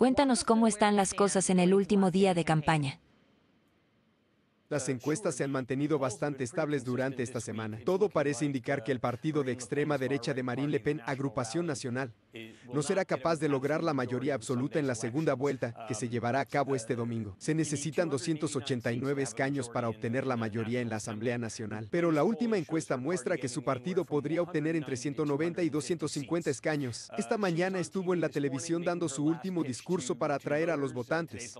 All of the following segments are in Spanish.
Cuéntanos cómo están las cosas en el último día de campaña. Las encuestas se han mantenido bastante estables durante esta semana. Todo parece indicar que el partido de extrema derecha de Marine Le Pen, Agrupación Nacional, no será capaz de lograr la mayoría absoluta en la segunda vuelta, que se llevará a cabo este domingo. Se necesitan 289 escaños para obtener la mayoría en la Asamblea Nacional, pero la última encuesta muestra que su partido podría obtener entre 190 y 250 escaños. Ah, esta mañana estuvo en la televisión dando su último discurso para atraer a los votantes,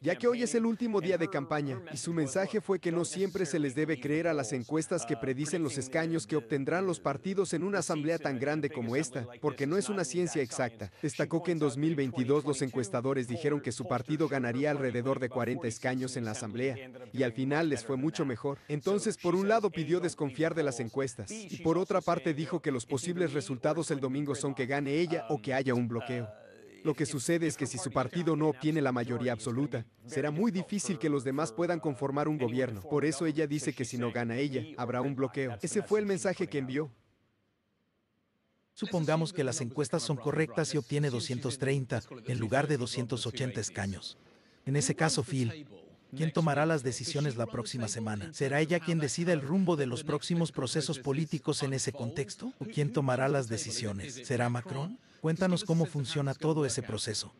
ya que hoy es el último día de campaña, y su mensaje fue que no siempre se les debe creer a las encuestas que uh, predicen los escaños que obtendrán los partidos en una asamblea tan grande como esta, porque no es una ciencia exacta. Destacó que en 2022 los encuestadores dijeron que su partido ganaría alrededor de 40 escaños en la Asamblea y al final les fue mucho mejor. Entonces, por un lado pidió desconfiar de las encuestas y por otra parte dijo que los posibles resultados el domingo son que gane ella o que um, haya un uh, bloqueo. Lo que sucede es que si su partido no obtiene la mayoría absoluta, será muy difícil que los demás puedan conformar un gobierno. Por eso ella dice que si no gana ella, habrá un bloqueo. Ese fue el mensaje que envió. Supongamos que las encuestas son correctas y obtiene 230 en lugar de 280 escaños. En ese caso, Phil, ¿quién tomará las decisiones la próxima semana? ¿Será ella quien decida el rumbo de los próximos procesos políticos en ese contexto? ¿O quién tomará las decisiones? ¿Será Macron? Cuéntanos cómo funciona todo ese proceso.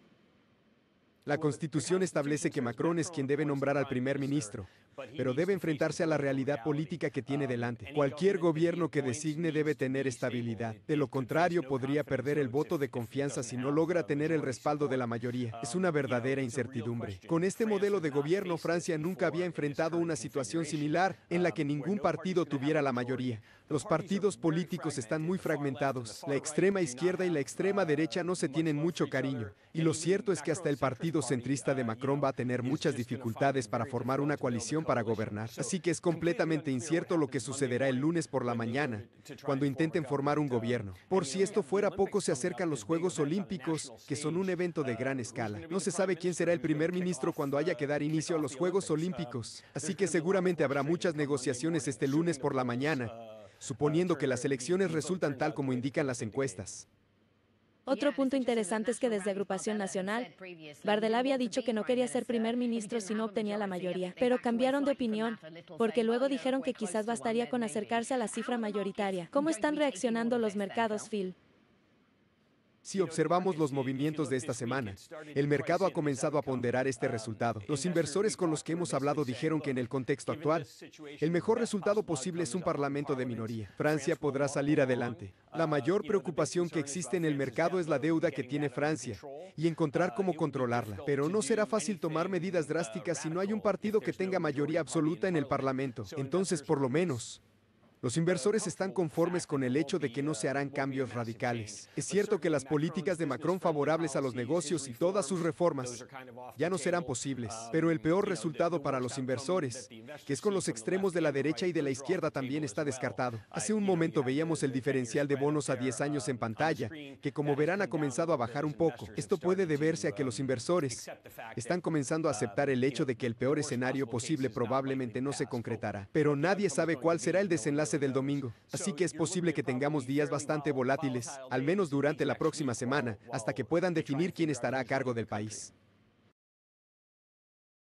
La Constitución establece que Macron es quien debe nombrar al primer ministro, pero debe enfrentarse a la realidad política que tiene delante. Cualquier gobierno que designe debe tener estabilidad. De lo contrario, podría perder el voto de confianza si no logra tener el respaldo de la mayoría. Es una verdadera incertidumbre. Con este modelo de gobierno, Francia nunca había enfrentado una situación similar en la que ningún partido tuviera la mayoría. Los partidos políticos están muy fragmentados. La extrema izquierda y la extrema derecha no se tienen mucho cariño. Y lo cierto es que hasta el partido centrista de Macron va a tener muchas dificultades para formar una coalición para gobernar. Así que es completamente incierto lo que sucederá el lunes por la mañana, cuando intenten formar un gobierno. Por si esto fuera poco, se acercan los Juegos Olímpicos, que son un evento de ah, gran escala. No se sabe quién será el primer ministro cuando haya que dar inicio a los Juegos ah, Olímpicos. Así que seguramente habrá muchas negociaciones este lunes por la mañana, ah, suponiendo que las elecciones resultan tal como indican las encuestas. Otro punto interesante es que desde Agrupación Nacional, Bardel había dicho que no quería ser primer ministro si no obtenía la mayoría, pero cambiaron de opinión, porque luego dijeron que quizás bastaría con acercarse a la cifra mayoritaria. ¿Cómo están reaccionando los mercados, Phil? Si observamos los movimientos de esta semana, el mercado ha comenzado a ponderar este resultado. Los inversores con los que hemos hablado dijeron que en el contexto actual, el mejor resultado posible es un parlamento de minoría. Francia podrá salir adelante. La mayor preocupación que existe en el mercado es la deuda que tiene Francia y encontrar cómo controlarla. Pero no será fácil tomar medidas drásticas si no hay un partido que tenga mayoría absoluta en el Parlamento. Entonces, por lo menos, los inversores están conformes con el hecho de que no se harán cambios radicales. Es cierto que las políticas de Macron favorables a los negocios y todas sus reformas ya no serán posibles, pero el peor resultado para los inversores, que es con los extremos de la derecha y de la izquierda, también está descartado. Hace un momento veíamos el diferencial de bonos a 10 años en pantalla, que como verán ha comenzado a bajar un poco. Esto puede deberse a que los inversores están comenzando a aceptar el hecho de que el peor escenario posible probablemente no se concretará, pero nadie sabe cuál será el desenlace del domingo, así que es posible que tengamos días bastante volátiles, al menos durante la próxima semana, hasta que puedan definir quién estará a cargo del país.